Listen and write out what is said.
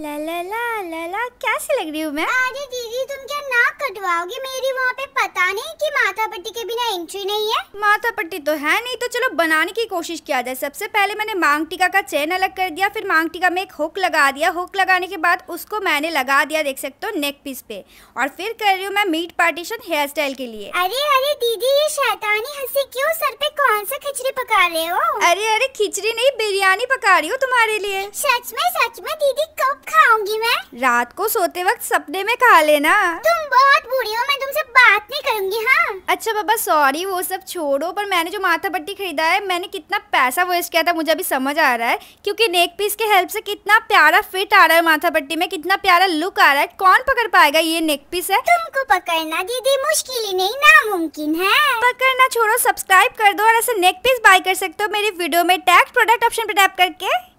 ला ला ला ला ला कैसी लग रही हूँ मैं अरे दीदी तुम क्या नाक कटवाओगे मेरी वहाँ पे पता नहीं कि माथा पट्टी के बिना एंट्री नहीं है माथा पट्टी तो है नहीं तो चलो बनाने की कोशिश किया जाए सबसे पहले मैंने मांग टीका का चेन अलग कर दिया फिर मांग टीका में एक हुक लगा दिया हुक लगाने के बाद उसको मैंने लगा दिया देख सकते हो नेक पीस पे और फिर कर रही हूँ मैं मीट पार्टीशन हेयर स्टाइल के लिए अरे अरे दीदी ये शैतानी हंसी क्यों रहे हो अरे अरे खिचड़ी नहीं बिरयानी पका रही हूँ तुम्हारे लिए सच में सच में दीदी कब खाऊंगी मैं रात को सोते वक्त सपने में खा लेना तुम बहुत बुरी हो मैं तुमसे अच्छा बाबा सॉरी वो सब छोड़ो पर मैंने जो माथा पट्टी खरीदा है मैंने कितना पैसा वेस्ट किया था मुझे अभी समझ आ रहा है क्योंकि नेक पीस के हेल्प से कितना प्यारा फिट आ रहा है माथा पट्टी में कितना प्यारा लुक आ रहा है कौन पकड़ पाएगा ये नेक पीस है तुमको पकड़ना दीदी मुश्किल ही नहीं नामुमकिन है पकड़ना छोड़ो सब्सक्राइब कर दो और ऐसे नेक पीस बाय कर सकते हो मेरी वीडियो में टैग प्रोडक्ट ऑप्शन पर टैप करके